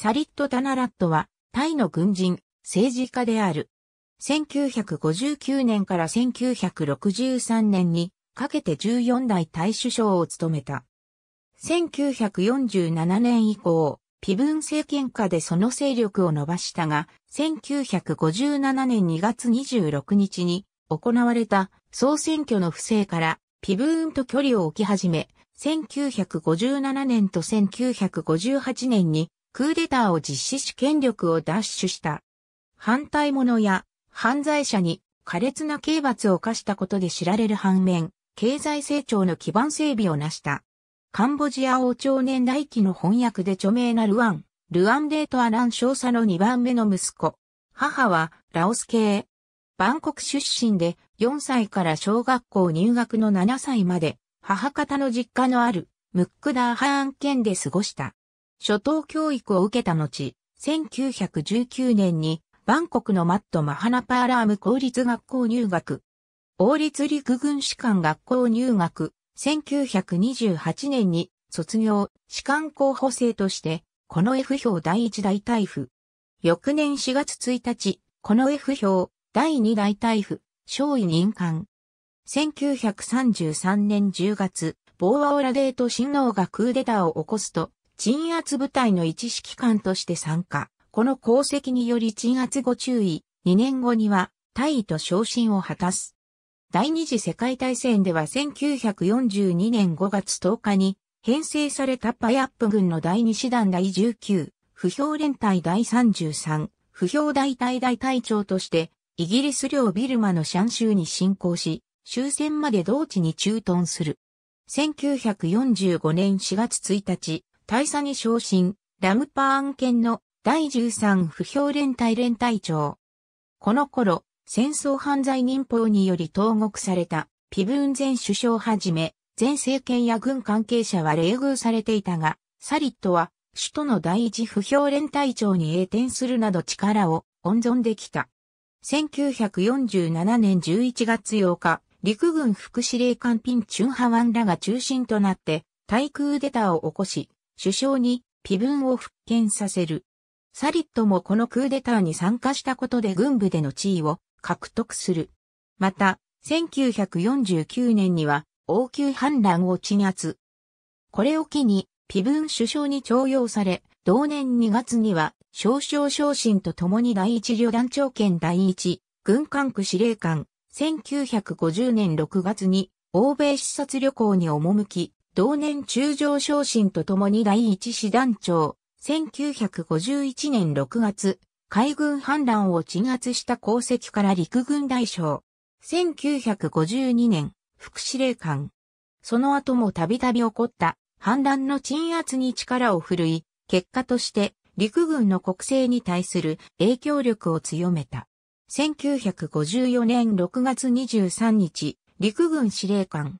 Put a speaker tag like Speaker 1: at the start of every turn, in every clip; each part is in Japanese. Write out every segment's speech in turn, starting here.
Speaker 1: サリット・タナラットは、タイの軍人、政治家である。1959年から1963年にかけて14代大首相を務めた。1947年以降、ピブン政権下でその勢力を伸ばしたが、1957年2月26日に行われた総選挙の不正からピブーンと距離を置き始め、1957年と1958年にクーデターを実施し権力を奪取した。反対者や犯罪者に苛烈な刑罰を課したことで知られる反面、経済成長の基盤整備を成した。カンボジア王朝年代記の翻訳で著名なルアン、ルアンデート・アラン少佐の2番目の息子。母はラオス系。バンコク出身で4歳から小学校入学の7歳まで母方の実家のあるムックダーハーン県で過ごした。初等教育を受けた後、1919年にバンコクのマット・マハナパーラーム公立学校入学。王立陸軍士官学校入学。1928年に卒業、士官候補生として、この F 票第1大隊府。翌年4月1日、この F 票第2大隊府、少尉任官。1933年10月、ボーアオラデート親王がクーデターを起こすと、鎮圧部隊の一指揮官として参加。この功績により鎮圧後注意、2年後には大尉と昇進を果たす。第二次世界大戦では1942年5月10日に編成されたパイアップ軍の第二師団第19、不評連隊第33、不評大隊大隊長としてイギリス領ビルマのシャン州に侵攻し、終戦まで同地に駐屯する。1945年4月1日、大佐に昇進、ラムパーン県の第13不評連隊連隊長。この頃、戦争犯罪民法により投獄された、ピブン前首相はじめ、前政権や軍関係者は冷遇されていたが、サリットは、首都の第一不評連隊長に栄転するなど力を温存できた。1947年11月8日、陸軍副司令官ピン・チュンハワンらが中心となって、対空デタを起こし、首相にピブンを復権させる。サリットもこのクーデターに参加したことで軍部での地位を獲得する。また、1949年には王宮反乱を鎮圧。これを機に、ピブン首相に徴用され、同年2月には、少々昇進とともに第一旅団長兼第一軍管区司令官、1950年6月に、欧米視察旅行に赴き、同年中将昇進とともに第一師団長、1951年6月、海軍反乱を鎮圧した功績から陸軍大将。1952年、副司令官。その後もたびたび起こった反乱の鎮圧に力を振るい、結果として陸軍の国政に対する影響力を強めた。1954年6月23日、陸軍司令官、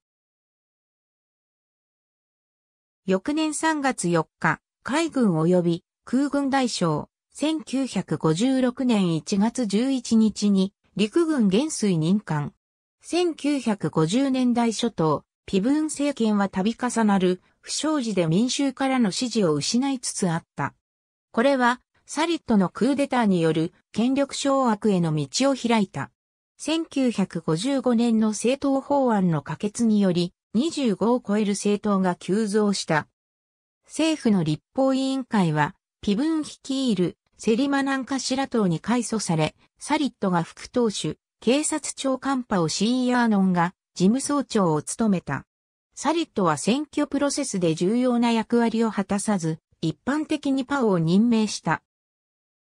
Speaker 1: 翌年3月4日、海軍及び空軍大将、1956年1月11日に陸軍元帥任官。1950年代初頭、ピブーン政権は度重なる不祥事で民衆からの支持を失いつつあった。これは、サリットのクーデターによる権力掌握への道を開いた。1955年の政党法案の可決により、25を超える政党が急増した。政府の立法委員会は、ピブン率いるセリマカシラ党に改組され、サリットが副党首、警察庁官パをシーアーノンが事務総長を務めた。サリットは選挙プロセスで重要な役割を果たさず、一般的にパオを任命した。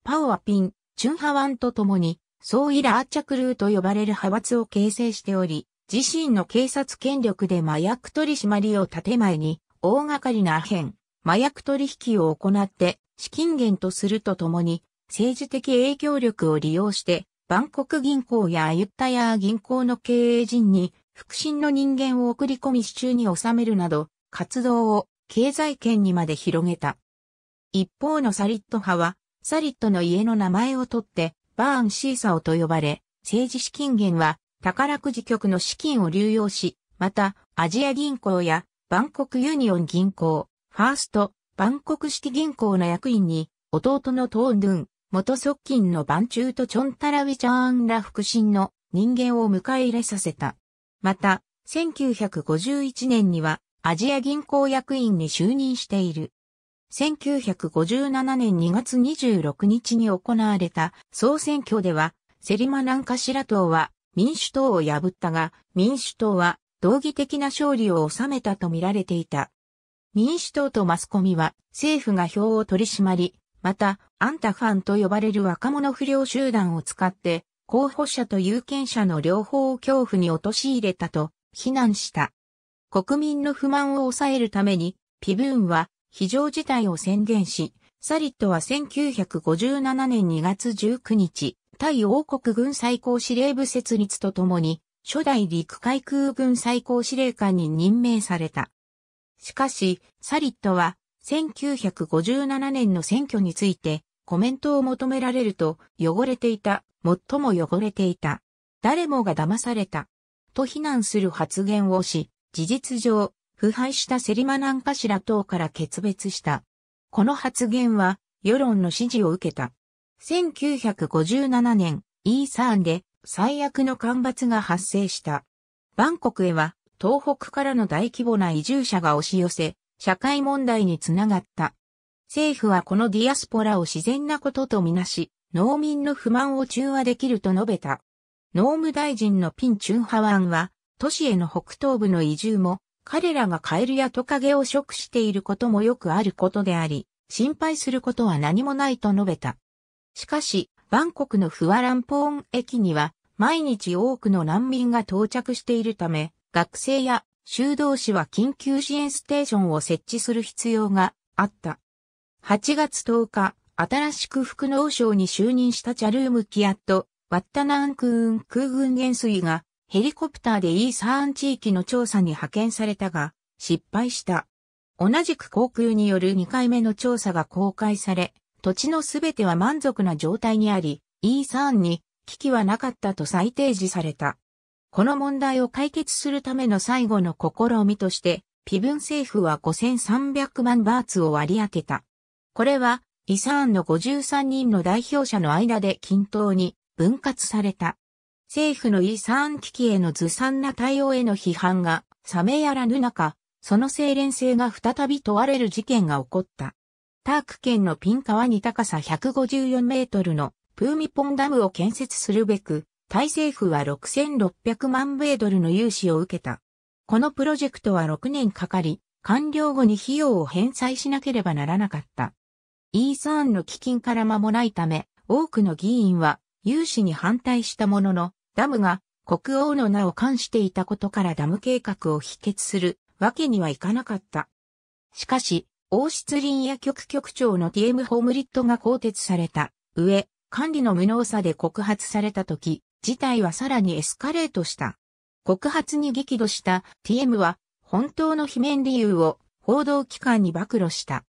Speaker 1: パオはピン、チュンハワンと共に、総イラーチャクルーと呼ばれる派閥を形成しており、自身の警察権力で麻薬取締りを建前に、大掛かりなアヘン、麻薬取引を行って、資金源とするとともに、政治的影響力を利用して、バンコク銀行やアユッタヤー銀行の経営陣に、腹心の人間を送り込み支柱に収めるなど、活動を経済圏にまで広げた。一方のサリット派は、サリットの家の名前を取って、バーンシーサオと呼ばれ、政治資金源は宝くじ局の資金を流用し、また、アジア銀行や、バンコクユニオン銀行、ファースト、バンコク式銀行の役員に、弟のトーンドゥン、元側近のバンチューとチョンタラウィチャーンら腹心の人間を迎え入れさせた。また、1951年には、アジア銀行役員に就任している。1957年2月26日に行われた総選挙では、セリマ・ナンカシラ党は民主党を破ったが、民主党は道義的な勝利を収めたと見られていた。民主党とマスコミは政府が票を取り締まり、また、アンタファンと呼ばれる若者不良集団を使って、候補者と有権者の両方を恐怖に陥れたと非難した。国民の不満を抑えるために、ピブーンは非常事態を宣言し、サリットは1957年2月19日、タイ王国軍最高司令部設立とともに、初代陸海空軍最高司令官に任命された。しかし、サリットは、1957年の選挙について、コメントを求められると、汚れていた、最も汚れていた。誰もが騙された。と非難する発言をし、事実上、腐敗したセリマナンカシラ等から決別した。この発言は、世論の支持を受けた。1957年、イーサーンで最悪の干ばつが発生した。バンコクへは東北からの大規模な移住者が押し寄せ、社会問題につながった。政府はこのディアスポラを自然なこととみなし、農民の不満を中和できると述べた。農務大臣のピン・チュンハワンは、都市への北東部の移住も、彼らがカエルやトカゲを食していることもよくあることであり、心配することは何もないと述べた。しかし、バンコクのフワランポーン駅には毎日多くの難民が到着しているため、学生や修道士は緊急支援ステーションを設置する必要があった。8月10日、新しく副農省に就任したチャルームキアット、ワッタナンクーン空軍元帥がヘリコプターでイーサーン地域の調査に派遣されたが失敗した。同じく航空による2回目の調査が公開され、土地のすべては満足な状態にあり、イーサーンに危機はなかったと再提示された。この問題を解決するための最後の試みとして、ピブン政府は5300万バーツを割り当てた。これは、イサーンの53人の代表者の間で均等に分割された。政府のイサーン危機へのずさんな対応への批判が冷めやらぬ中、その精錬性が再び問われる事件が起こった。ターク県のピン川に高さ154メートルのプーミポンダムを建設するべく、タイ政府は6600万米ドルの融資を受けた。このプロジェクトは6年かかり、完了後に費用を返済しなければならなかった。イーサーンの基金から間もないため、多くの議員は融資に反対したものの、ダムが国王の名を冠していたことからダム計画を否決するわけにはいかなかった。しかし、王室林野局局長のティエム・ホムリットが更迭された上、管理の無能さで告発された時、事態はさらにエスカレートした。告発に激怒した TM は本当の罷免理由を報道機関に暴露した。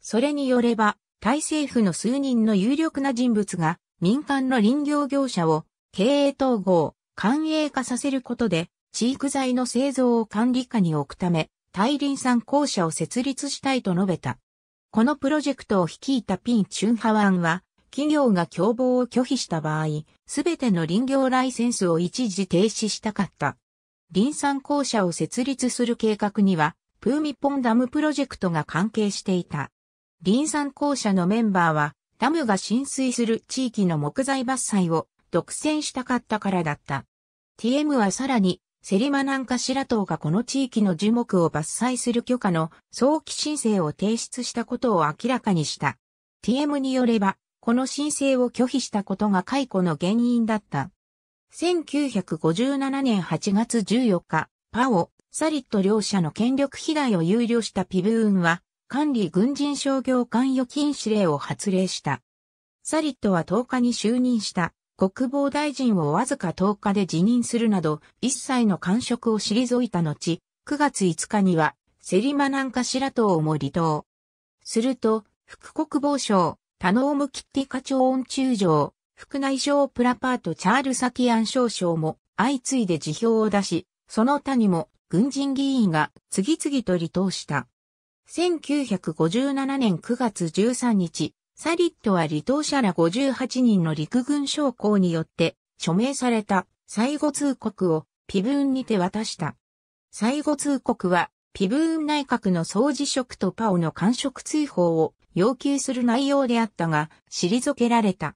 Speaker 1: それによれば、タイ政府の数人の有力な人物が民間の林業業者を経営統合、官営化させることで、飼育材の製造を管理下に置くため、大林山校舎を設立したいと述べた。このプロジェクトを率いたピン・チュンハワンは、企業が共謀を拒否した場合、すべての林業ライセンスを一時停止したかった。林山校舎を設立する計画には、プーミポンダムプロジェクトが関係していた。林山校舎のメンバーは、ダムが浸水する地域の木材伐採を独占したかったからだった。TM はさらにセリマナンカシラ島がこの地域の樹木を伐採する許可の早期申請を提出したことを明らかにした。TM によれば、この申請を拒否したことが解雇の原因だった。1957年8月14日、パオ、サリット両者の権力被害を憂慮したピブーンは、管理軍人商業関与禁止令を発令した。サリットは10日に就任した国防大臣をわずか10日で辞任するなど、一切の官職を退いた後、9月5日には、セリマなんかしらとをも離党。すると、副国防省、タノームキッティカ長ョン中将、副内相プラパートチャールサキアン少将も相次いで辞表を出し、その他にも軍人議員が次々と離党した。1957年9月13日、サリットは離島者ら58人の陸軍将校によって署名された最後通告をピブーンに手渡した。最後通告はピブーン内閣の総辞職とパオの官職追放を要求する内容であったが、退けられた。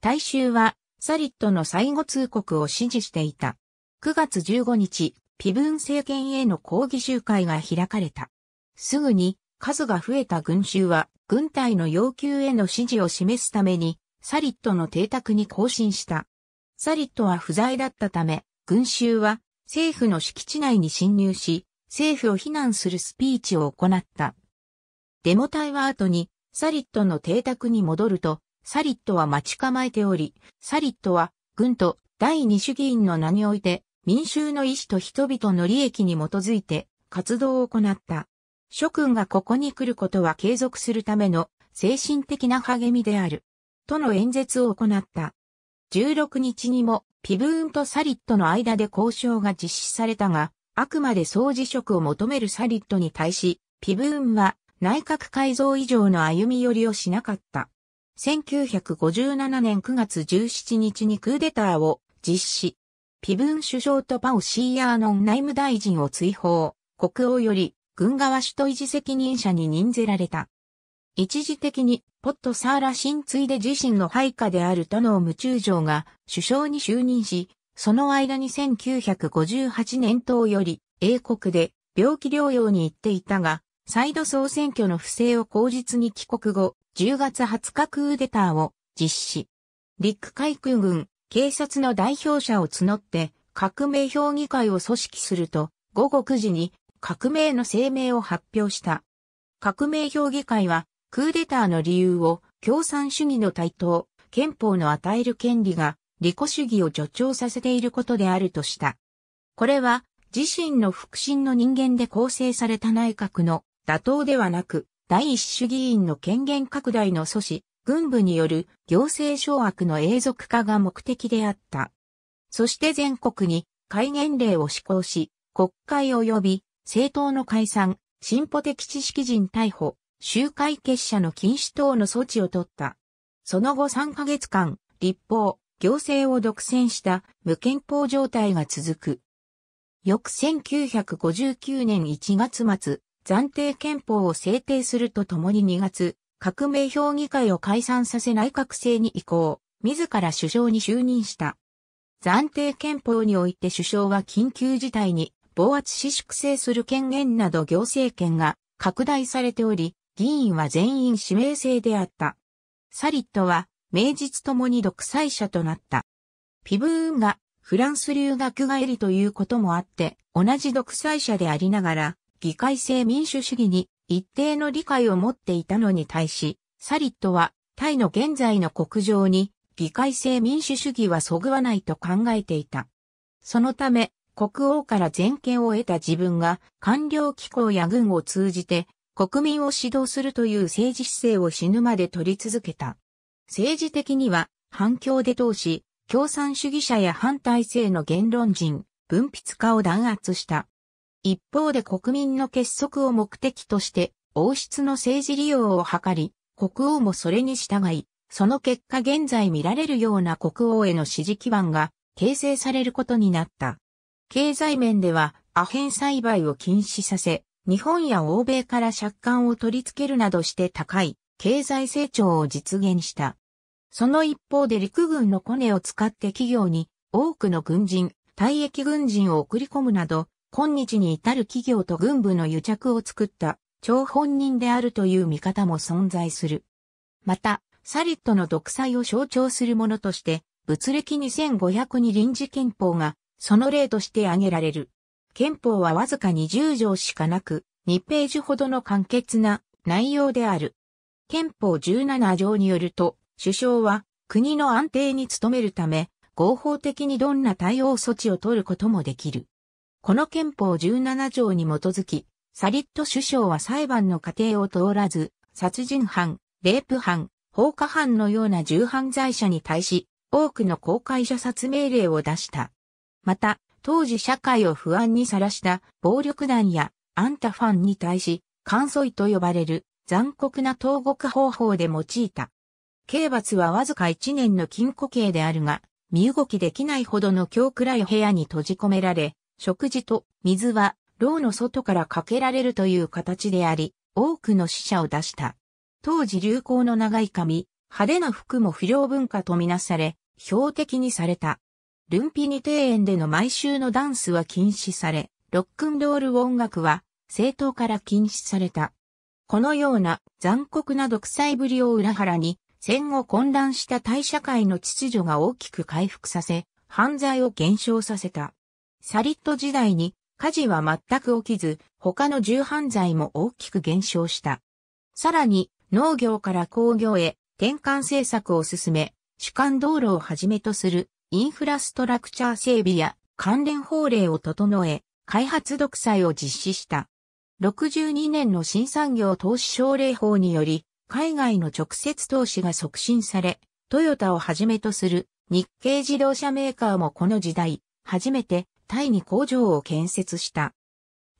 Speaker 1: 大衆はサリットの最後通告を支持していた。9月15日、ピブーン政権への抗議集会が開かれた。すぐに数が増えた群衆は、軍隊の要求への支持を示すために、サリットの邸宅に行進した。サリットは不在だったため、群衆は政府の敷地内に侵入し、政府を非難するスピーチを行った。デモ隊は後に、サリットの邸宅に戻ると、サリットは待ち構えており、サリットは、軍と第二主義員の名において、民衆の意志と人々の利益に基づいて活動を行った。諸君がここに来ることは継続するための精神的な励みである。との演説を行った。16日にもピブーンとサリットの間で交渉が実施されたが、あくまで総辞職を求めるサリットに対し、ピブーンは内閣改造以上の歩み寄りをしなかった。1957年9月17日にクーデターを実施。ピブーン首相とパオ・シーヤーノン内務大臣を追放。国王より軍側首都維持責任者に任ぜられた。一時的にポットサーラ新いで自身の配下である都の無中将が首相に就任し、その間に1958年頭より英国で病気療養に行っていたが、再度総選挙の不正を口実に帰国後、10月20日クーデターを実施。陸海空軍、警察の代表者を募って革命評議会を組織すると、午後9時に革命の声明を発表した。革命評議会は、クーデターの理由を共産主義の台頭、憲法の与える権利が利己主義を助長させていることであるとした。これは自身の腹心の人間で構成された内閣の打倒ではなく、第一主義員の権限拡大の阻止、軍部による行政掌握の永続化が目的であった。そして全国に戒厳令を施行し、国会及び政党の解散、進歩的知識人逮捕、集会結社の禁止等の措置を取った。その後3ヶ月間、立法、行政を独占した無憲法状態が続く。翌1959年1月末、暫定憲法を制定するとともに2月、革命評議会を解散させ内閣制に移行、自ら首相に就任した。暫定憲法において首相は緊急事態に暴圧し粛清する権限など行政権が拡大されており、議員は全員指名制であった。サリットは、名実ともに独裁者となった。ピブーンがフランス留学帰りということもあって、同じ独裁者でありながら、議会制民主主義に一定の理解を持っていたのに対し、サリットはタイの現在の国情に議会制民主主義はそぐわないと考えていた。そのため、国王から全権を得た自分が官僚機構や軍を通じて国民を指導するという政治姿勢を死ぬまで取り続けた。政治的には反共で通し、共産主義者や反体制の言論人、文筆家を弾圧した。一方で国民の結束を目的として王室の政治利用を図り、国王もそれに従い、その結果現在見られるような国王への支持基盤が形成されることになった。経済面ではアヘン栽培を禁止させ、日本や欧米から借款を取り付けるなどして高い経済成長を実現した。その一方で陸軍のコネを使って企業に多くの軍人、退役軍人を送り込むなど、今日に至る企業と軍部の癒着を作った張本人であるという見方も存在する。また、サリットの独裁を象徴するものとして、物歴2500に臨時憲法がその例として挙げられる。憲法はわずか20条しかなく、2ページほどの簡潔な内容である。憲法17条によると、首相は国の安定に努めるため、合法的にどんな対応措置を取ることもできる。この憲法17条に基づき、サリット首相は裁判の過程を通らず、殺人犯、レイプ犯、放火犯のような重犯罪者に対し、多くの公開者殺命令を出した。また、当時社会を不安にさらした暴力団やアンタファンに対し、乾燥イと呼ばれる残酷な投獄方法で用いた。刑罰はわずか1年の禁錮刑であるが、身動きできないほどの強暗い部屋に閉じ込められ、食事と水は牢の外からかけられるという形であり、多くの死者を出した。当時流行の長い髪、派手な服も不良文化とみなされ、標的にされた。ルンピニ庭園での毎週のダンスは禁止され、ロックンロール音楽は政党から禁止された。このような残酷な独裁ぶりを裏腹に、戦後混乱した大社会の秩序が大きく回復させ、犯罪を減少させた。サリット時代に火事は全く起きず、他の重犯罪も大きく減少した。さらに、農業から工業へ転換政策を進め、主幹道路をはじめとするインフラストラクチャー整備や関連法令を整え、開発独裁を実施した。62年の新産業投資奨励法により、海外の直接投資が促進され、トヨタをはじめとする日系自動車メーカーもこの時代、初めてタイに工場を建設した。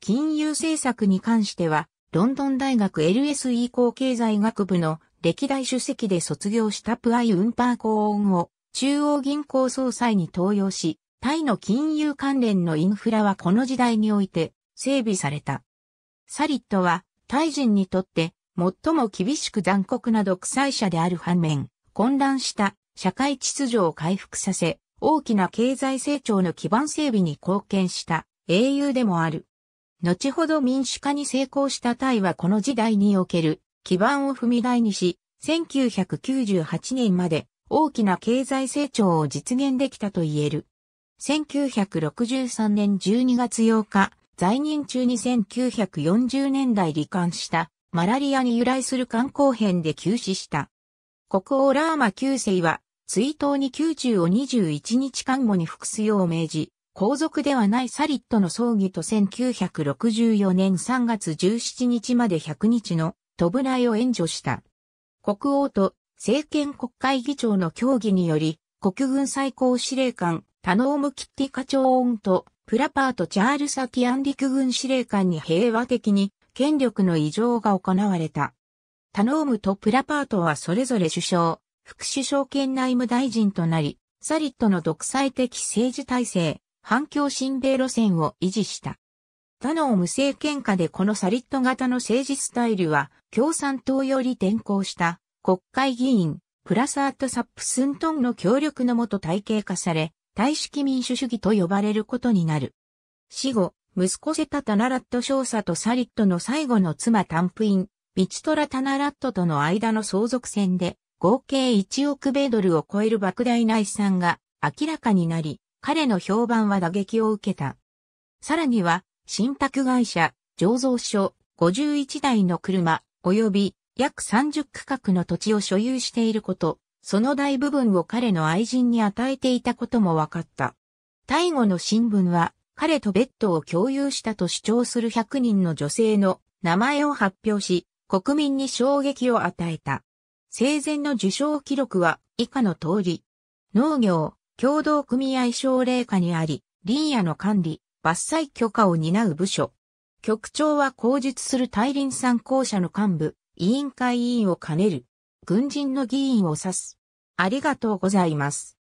Speaker 1: 金融政策に関しては、ロンドン大学 LSE 工経済学部の歴代主席で卒業したプアイ・ウンパー・コーンを中央銀行総裁に登用し、タイの金融関連のインフラはこの時代において整備された。サリットは、タイ人にとって最も厳しく残酷な独裁者である反面、混乱した社会秩序を回復させ、大きな経済成長の基盤整備に貢献した英雄でもある。後ほど民主化に成功したタイはこの時代における基盤を踏み台にし、1998年まで大きな経済成長を実現できたと言える。1963年12月8日、在任中に1940年代罹患したマラリアに由来する肝硬変で急死した。国王ラーマ9世は追悼に宮中を21日間後に服すよう命じ、皇族ではないサリットの葬儀と1964年3月17日まで100日の弔いを援助した。国王と政権国会議長の協議により、国軍最高司令官、タノーム・キッティ課長ンと、プラパート・チャールサ・ティアン陸軍司令官に平和的に、権力の異常が行われた。タノームとプラパートはそれぞれ首相、副首相兼内務大臣となり、サリットの独裁的政治体制、反共親米路線を維持した。他の無政権下でこのサリット型の政治スタイルは共産党より転向した国会議員、プラサート・サップスントンの協力のもと体系化され、大式民主主義と呼ばれることになる。死後、息子セタ・タナラット少佐とサリットの最後の妻タンプイン、ビチトラ・タナラットとの間の相続戦で、合計1億米ドルを超える莫大な遺産が明らかになり、彼の評判は打撃を受けた。さらには、信託会社、醸造所、51台の車、及び約30区画の土地を所有していること、その大部分を彼の愛人に与えていたことも分かった。タイ語の新聞は、彼とベッドを共有したと主張する100人の女性の名前を発表し、国民に衝撃を与えた。生前の受賞記録は以下の通り、農業、協同組合奨励下にあり、林野の管理、伐採許可を担う部署。局長は口述する大林参考者の幹部、委員会委員を兼ねる、軍人の議員を指す。ありがとうございます。